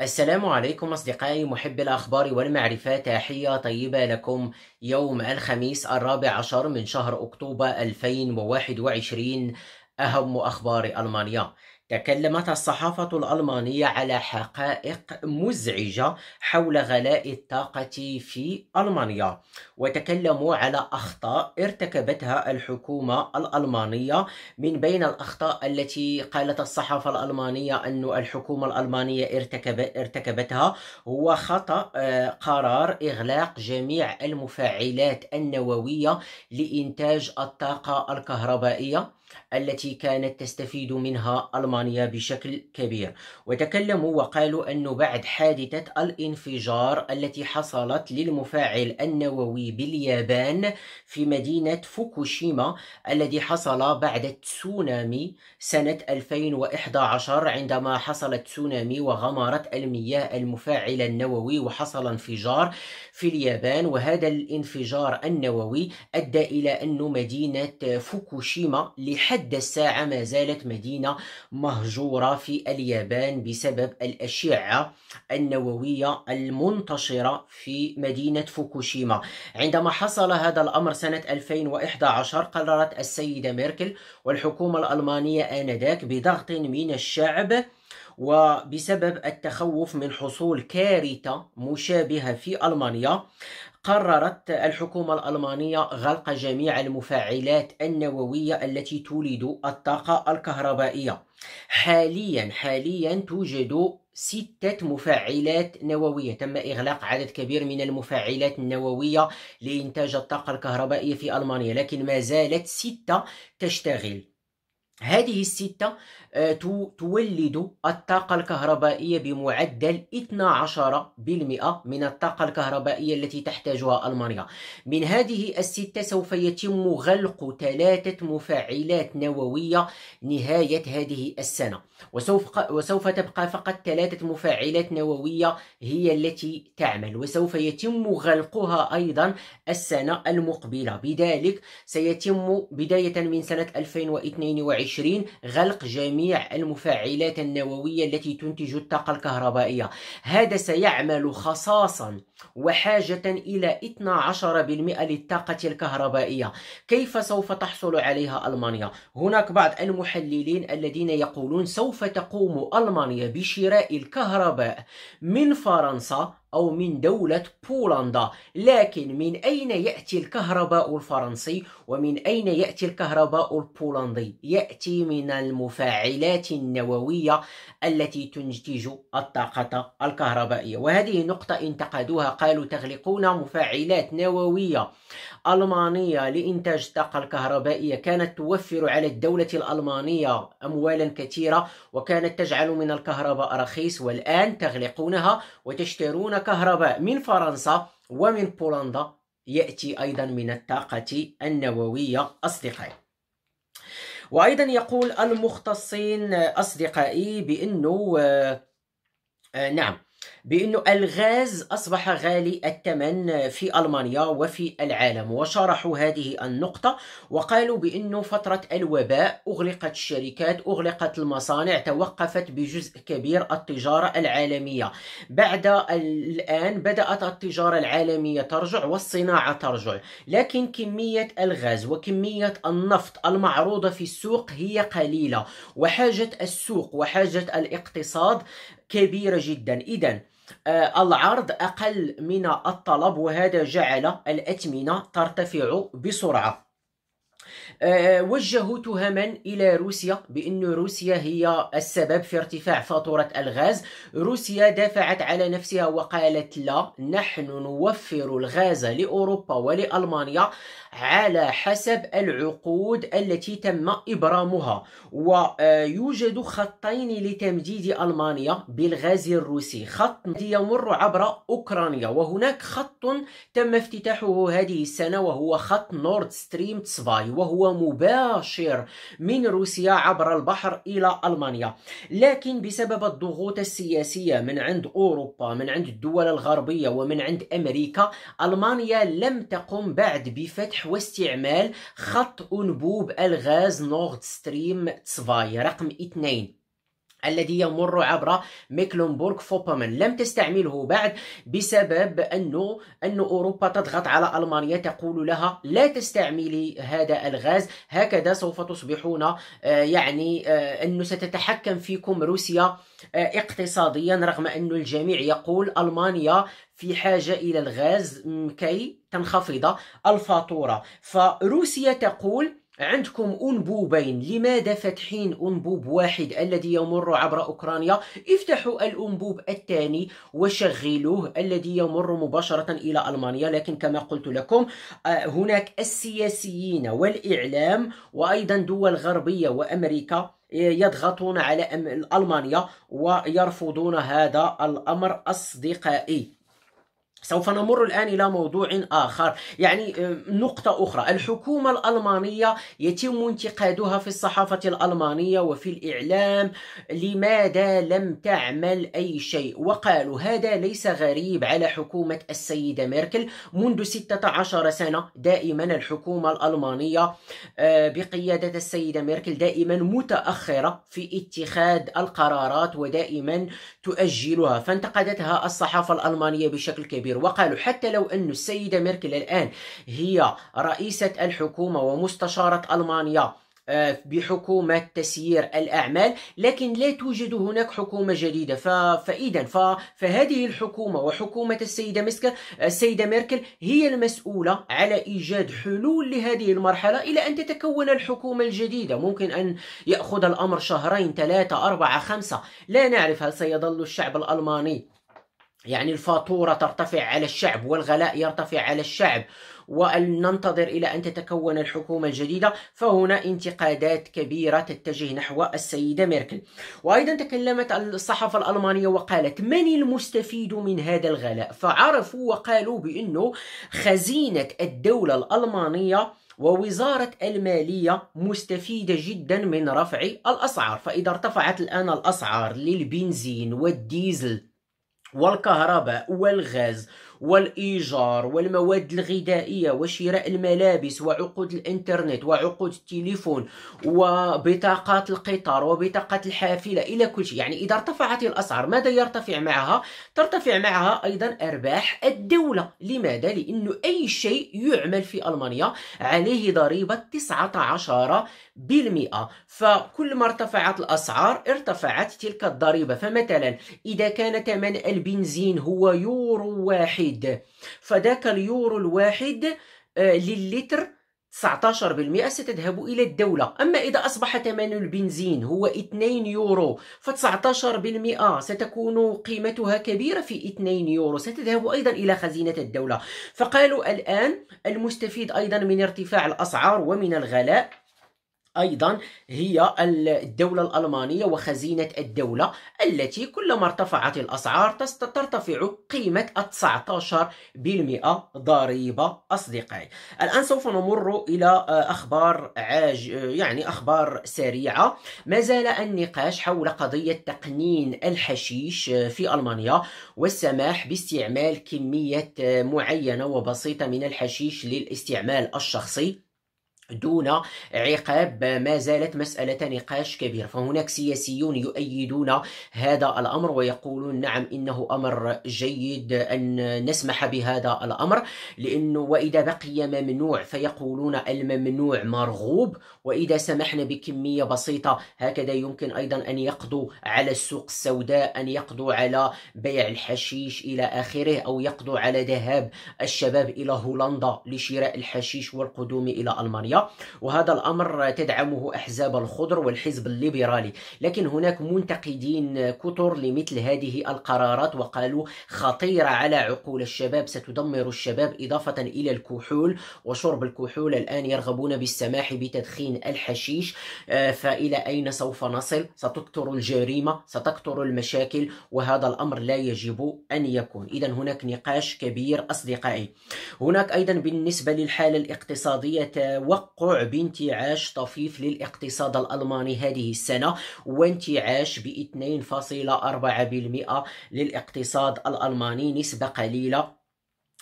السلام عليكم أصدقائي محبي الأخبار والمعرفة تحية طيبة لكم يوم الخميس الرابع عشر من شهر أكتوبر 2021 أهم أخبار ألمانيا تكلمت الصحافة الألمانية على حقائق مزعجة حول غلاء الطاقة في ألمانيا وتكلموا على أخطاء ارتكبتها الحكومة الألمانية من بين الأخطاء التي قالت الصحافة الألمانية أن الحكومة الألمانية ارتكب ارتكبتها هو خطأ آه، قرار إغلاق جميع المفاعلات النووية لإنتاج الطاقة الكهربائية التي كانت تستفيد منها ألمانيا بشكل كبير وتكلموا وقالوا أنه بعد حادثة الانفجار التي حصلت للمفاعل النووي باليابان في مدينة فوكوشيما الذي حصل بعد التسونامي سنة 2011 عندما حصل التسونامي وغمرت المياه المفاعل النووي وحصل انفجار في اليابان وهذا الانفجار النووي أدى إلى أن مدينة فوكوشيما لح لحد الساعة ما زالت مدينة مهجورة في اليابان بسبب الأشعة النووية المنتشرة في مدينة فوكوشيما عندما حصل هذا الأمر سنة 2011 قررت السيدة ميركل والحكومة الألمانية آنذاك بضغط من الشعب وبسبب التخوف من حصول كارثة مشابهة في ألمانيا قررت الحكومة الألمانية غلق جميع المفاعلات النووية التي تولد الطاقة الكهربائية حاليا حاليا توجد ستة مفاعلات نووية تم إغلاق عدد كبير من المفاعلات النووية لإنتاج الطاقة الكهربائية في ألمانيا لكن ما زالت ستة تشتغل هذه الستة آه، تولد الطاقة الكهربائية بمعدل 12% من الطاقة الكهربائية التي تحتاجها ألمانيا من هذه الستة سوف يتم غلق ثلاثة مفاعلات نووية نهاية هذه السنة وسوف, وسوف تبقى فقط ثلاثة مفاعلات نووية هي التي تعمل وسوف يتم غلقها أيضا السنة المقبلة بذلك سيتم بداية من سنة 2022 2020 غلق جميع المفاعلات النووية التي تنتج الطاقة الكهربائية هذا سيعمل خصاصا وحاجة إلى 12% للطاقة الكهربائية كيف سوف تحصل عليها ألمانيا؟ هناك بعض المحللين الذين يقولون سوف تقوم ألمانيا بشراء الكهرباء من فرنسا أو من دولة بولندا لكن من أين يأتي الكهرباء الفرنسي ومن أين يأتي الكهرباء البولندي يأتي من المفاعلات النووية التي تنتج الطاقة الكهربائية وهذه نقطة انتقدوها قالوا تغلقون مفاعلات نووية ألمانية لإنتاج الطاقة الكهربائية كانت توفر على الدولة الألمانية أموالا كثيرة وكانت تجعل من الكهرباء رخيص والآن تغلقونها وتشترون الكهرباء من فرنسا ومن بولندا يأتي أيضا من الطاقة النووية أصدقائي وأيضا يقول المختصين أصدقائي بأنه آه، آه، نعم بأنه الغاز أصبح غالي الثمن في ألمانيا وفي العالم وشرحوا هذه النقطة وقالوا بأنه فترة الوباء أغلقت الشركات أغلقت المصانع توقفت بجزء كبير التجارة العالمية بعد الآن بدأت التجارة العالمية ترجع والصناعة ترجع لكن كمية الغاز وكمية النفط المعروضة في السوق هي قليلة وحاجة السوق وحاجة الاقتصاد كبيرة جدا إذا آه، العرض أقل من الطلب وهذا جعل الأثمنة ترتفع بسرعة آه، وجهوا تهما إلى روسيا بأن روسيا هي السبب في ارتفاع فاتورة الغاز روسيا دافعت على نفسها وقالت لا نحن نوفر الغاز لأوروبا ولألمانيا على حسب العقود التي تم إبرامها ويوجد خطين لتمديد ألمانيا بالغاز الروسي خط يمر عبر أوكرانيا وهناك خط تم افتتاحه هذه السنة وهو خط نورد ستريم 2 وهو ومباشر من روسيا عبر البحر إلى ألمانيا لكن بسبب الضغوط السياسية من عند أوروبا من عند الدول الغربية ومن عند أمريكا ألمانيا لم تقم بعد بفتح واستعمال خط أنبوب الغاز نورد ستريم 2 رقم 2 الذي يمر عبر ميكلنبورغ فوبامن لم تستعمله بعد بسبب انه ان اوروبا تضغط على المانيا تقول لها لا تستعملي هذا الغاز هكذا سوف تصبحون آه، يعني آه، انه ستتحكم فيكم روسيا آه، اقتصاديا رغم أن الجميع يقول ألمانيا في حاجة إلى الغاز كي تنخفض الفاتورة فروسيا تقول عندكم أنبوبين لماذا فاتحين أنبوب واحد الذي يمر عبر أوكرانيا افتحوا الأنبوب الثاني وشغلوه الذي يمر مباشرة إلى ألمانيا لكن كما قلت لكم آه، هناك السياسيين والإعلام وأيضا دول غربية وأمريكا آه، يضغطون على ألمانيا ويرفضون هذا الأمر أصدقائي سوف نمر الآن إلى موضوع آخر يعني آه، نقطة أخرى الحكومة الألمانية يتم انتقادها في الصحافة الألمانية وفي الإعلام لماذا لم تعمل أي شيء وقالوا هذا ليس غريب على حكومة السيدة ميركل منذ 16 سنة دائما الحكومة الألمانية آه، بقيادة السيدة ميركل دائما متأخرة في اتخاذ القرارات ودائما تؤجلها فانتقدتها الصحافة الألمانية بشكل كبير الكثير وقالوا حتى لو أن السيدة ميركل الآن هي رئيسة الحكومة ومستشارة ألمانيا آه، بحكومة تسيير الأعمال لكن لا توجد هناك حكومة جديدة ف... فإذا ف... فهذه الحكومة وحكومة السيدة مسك... آه، السيدة ميركل هي المسؤولة على إيجاد حلول لهذه المرحلة إلى أن تتكون الحكومة الجديدة ممكن أن يأخذ الأمر شهرين ثلاثة أربعة خمسة لا نعرف هل سيظل الشعب الألماني يعني الفاتورة ترتفع على الشعب والغلاء يرتفع على الشعب وأن ننتظر إلى أن تتكون الحكومة الجديدة فهنا انتقادات كبيرة تتجه نحو السيدة ميركل وأيضا تكلمت الصحافة الألمانية وقالت من المستفيد من هذا الغلاء فعرفوا وقالوا بأنه خزينة الدولة الألمانية ووزارة المالية مستفيدة جدا من رفع الأسعار فإذا ارتفعت الآن الأسعار للبنزين والديزل والكهرباء والغاز والإيجار والمواد الغذائية وشراء الملابس وعقود الإنترنت وعقود التليفون وبطاقات القطار وبطاقات الحافلة إلى كل شيء يعني إذا ارتفعت الأسعار ماذا يرتفع معها؟ ترتفع معها أيضا أرباح الدولة لماذا؟ لأنه أي شيء يعمل في ألمانيا عليه ضريبة 19 بالمئة فكل ما ارتفعت الأسعار ارتفعت تلك الضريبة فمثلا إذا كان ثمن البنزين هو يورو واحد واحد فذاك اليورو الواحد آه، للتر 19% ستذهب إلى الدولة أما إذا أصبح ثمن البنزين هو 2 يورو ف19% ستكون قيمتها كبيرة في 2 يورو ستذهب أيضا إلى خزينة الدولة فقالوا الآن المستفيد أيضا من ارتفاع الأسعار ومن الغلاء أيضا هي الدولة الألمانية وخزينة الدولة التي كلما ارتفعت الأسعار ترتفع قيمة 19% ضريبة أصدقائي الآن سوف نمر إلى آه، أخبار عاج آه، يعني أخبار سريعة ما زال النقاش حول قضية تقنين الحشيش آه، في ألمانيا والسماح باستعمال كمية معينة وبسيطة من الحشيش للاستعمال الشخصي دون عقاب ما زالت مسألة نقاش كبير فهناك سياسيون يؤيدون هذا الأمر ويقولون نعم إنه أمر جيد أن نسمح بهذا الأمر لأنه وإذا بقي ممنوع فيقولون الممنوع مرغوب وإذا سمحنا بكمية بسيطة هكذا يمكن أيضا أن يقضوا على السوق السوداء أن يقضوا على بيع الحشيش إلى آخره أو يقضوا على ذهاب الشباب إلى هولندا لشراء الحشيش والقدوم إلى ألمانيا وهذا الأمر تدعمه أحزاب الخضر والحزب الليبرالي لكن هناك منتقدين كثر لمثل هذه القرارات وقالوا خطيرة على عقول الشباب ستدمر الشباب إضافة إلى الكحول وشرب الكحول الآن يرغبون بالسماح بتدخين الحشيش آه، فإلى أين سوف نصل ستكثر الجريمة ستكثر المشاكل وهذا الأمر لا يجب أن يكون إذا هناك نقاش كبير أصدقائي هناك أيضا بالنسبة للحالة الاقتصادية وقت توقع بانتعاش طفيف للاقتصاد الألماني هذه السنة وانتعاش ب 2.4% للاقتصاد الألماني نسبة قليلة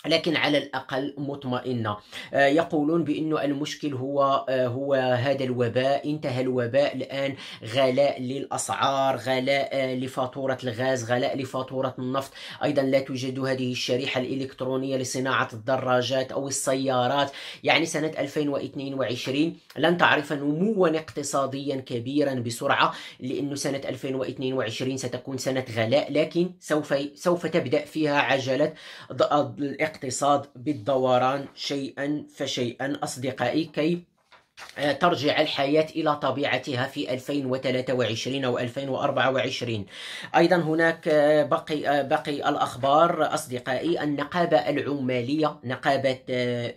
لكن على الاقل مطمئنه آه، يقولون بانه المشكل هو آه، هو هذا الوباء انتهى الوباء الان غلاء للاسعار غلاء آه، لفاتوره الغاز غلاء لفاتوره النفط ايضا لا توجد هذه الشريحه الالكترونيه لصناعه الدراجات او السيارات يعني سنه 2022 لن تعرف نموا اقتصاديا كبيرا بسرعه لانه سنه 2022 ستكون سنه غلاء لكن سوف سوف تبدا فيها عجله الاقتصاد بالدوران شيئا فشيئا أصدقائي كي آه، ترجع الحياة إلى طبيعتها في 2023 أو 2024 أيضا هناك آه، بقي, آه، بقي الأخبار أصدقائي النقابة العمالية نقابة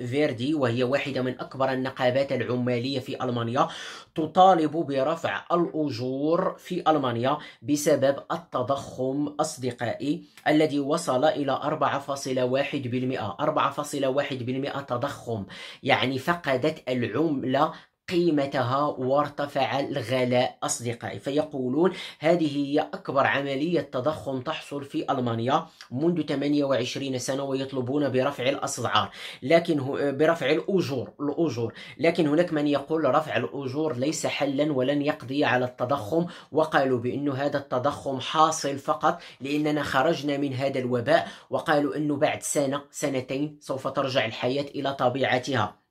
فيردي وهي واحدة من أكبر النقابات العمالية في ألمانيا تطالب برفع الأجور في ألمانيا بسبب التضخم أصدقائي الذي وصل إلى 4.1% 4.1% تضخم يعني فقدت العملة قيمتها وارتفع الغلاء أصدقائي فيقولون هذه هي أكبر عملية تضخم تحصل في ألمانيا منذ 28 سنة ويطلبون برفع الأسعار لكن برفع الأجور الأجور لكن هناك من يقول رفع الأجور ليس حلا ولن يقضي على التضخم وقالوا بأن هذا التضخم حاصل فقط لأننا خرجنا من هذا الوباء وقالوا أنه بعد سنة سنتين سوف ترجع الحياة إلى طبيعتها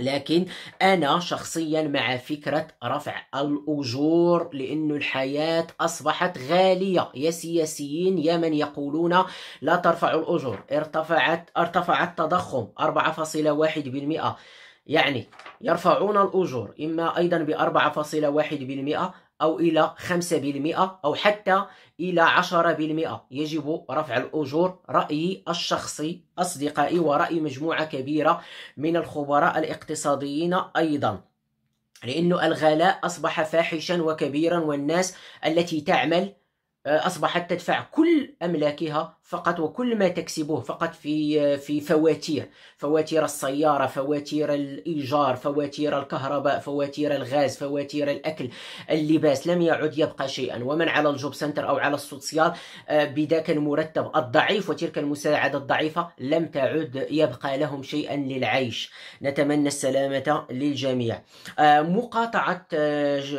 لكن انا شخصيا مع فكره رفع الاجور لان الحياه اصبحت غاليه يا سياسيين يا من يقولون لا ترفعوا الاجور ارتفعت ارتفع التضخم 4.1% يعني يرفعون الاجور اما ايضا ب 4.1% أو إلى 5% أو حتى إلى 10% يجب رفع الأجور رأيي الشخصي أصدقائي ورأي مجموعة كبيرة من الخبراء الاقتصاديين أيضا لأن الغلاء أصبح فاحشا وكبيرا والناس التي تعمل آه، أصبحت تدفع كل أملاكها فقط وكل ما تكسبه فقط في آه، في فواتير، فواتير السيارة، فواتير الإيجار، فواتير الكهرباء، فواتير الغاز، فواتير الأكل، اللباس، لم يعد يبقى شيئا، ومن على الجوب سنتر أو على السوسيال آه، بذاك المرتب الضعيف وتلك المساعدة الضعيفة لم تعد يبقى لهم شيئا للعيش، نتمنى السلامة للجميع. مقاطعة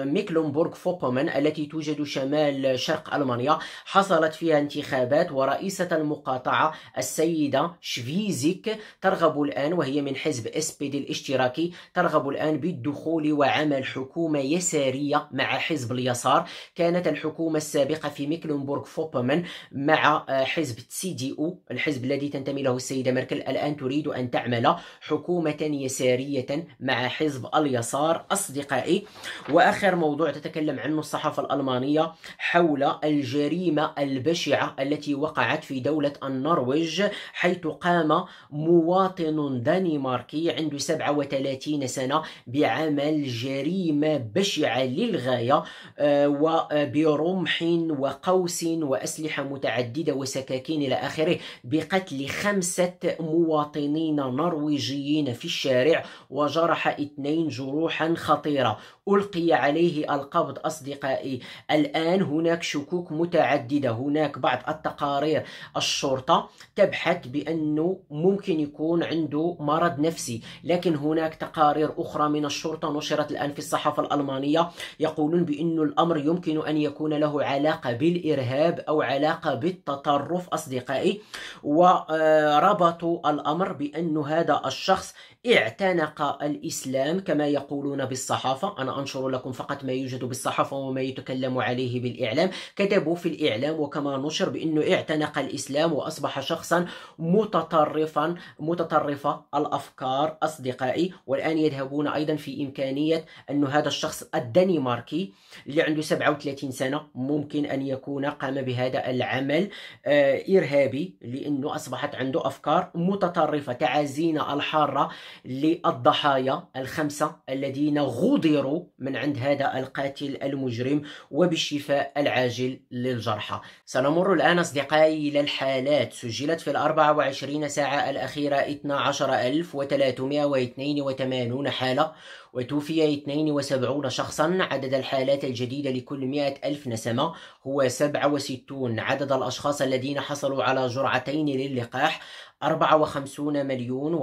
ميكلنبورغ فوبومن التي توجد شمال شرق ألمانيا ألمانيا حصلت فيها انتخابات ورئيسة المقاطعة السيدة شفيزيك ترغب الآن وهي من حزب اس بي دي الاشتراكي ترغب الآن بالدخول وعمل حكومة يسارية مع حزب اليسار كانت الحكومة السابقة في ميكلنبورغ فوبمن مع آه، حزب سي دي او الحزب الذي تنتمي له السيدة ميركل الآن تريد أن تعمل حكومة يسارية مع حزب اليسار أصدقائي وآخر موضوع تتكلم عنه الصحافة الألمانية حول الجريمة البشعة التي وقعت في دولة النرويج حيث قام مواطن دنماركي عنده 37 سنة بعمل جريمة بشعة للغاية آه، وبرمح آه، وقوس وأسلحة متعددة وسكاكين إلى آخره بقتل خمسة مواطنين نرويجيين في الشارع وجرح اثنين جروحا خطيرة ألقي عليه القبض أصدقائي الآن هناك شكوك متعددة هناك بعض التقارير الشرطة تبحث بأنه ممكن يكون عنده مرض نفسي لكن هناك تقارير أخرى من الشرطة نشرت الآن في الصحافة الألمانية يقولون بأن الأمر يمكن أن يكون له علاقة بالإرهاب أو علاقة بالتطرف أصدقائي وربطوا آه، الأمر بأن هذا الشخص اعتنق الإسلام كما يقولون بالصحافة أنا أنشر لكم فقط ما يوجد بالصحافة وما يتكلم عليه بالإعلام كتبوا في الإعلام وكما نشر بأنه اعتنق الإسلام وأصبح شخصا متطرفا متطرفة الأفكار أصدقائي والآن يذهبون أيضا في إمكانية أن هذا الشخص الدنماركي اللي عنده 37 سنة ممكن أن يكون قام بهذا العمل آه، إرهابي لأنه أصبحت عنده أفكار متطرفة تعازينا الحارة للضحايا الخمسة الذين غدروا من عند هذا القاتل المجرم وبالشفاء العاجل للجرحى سنمر الآن أصدقائي إلى الحالات سجلت في ال 24 ساعة الأخيرة 12382 حالة وتوفي 72 شخصا عدد الحالات الجديدة لكل 100 ألف نسمة هو 67 عدد الأشخاص الذين حصلوا على جرعتين للقاح 54 مليون و486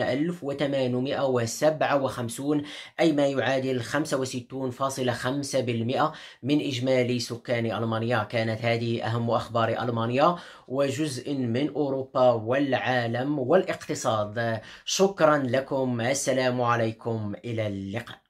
ألف و857 أي ما يعادل 65.5% من إجمالي سكان ألمانيا كانت هذه أهم أخبار ألمانيا وجزء من أوروبا والعالم والاقتصاد شكرا لكم السلام والسلام عليكم إلى اللقاء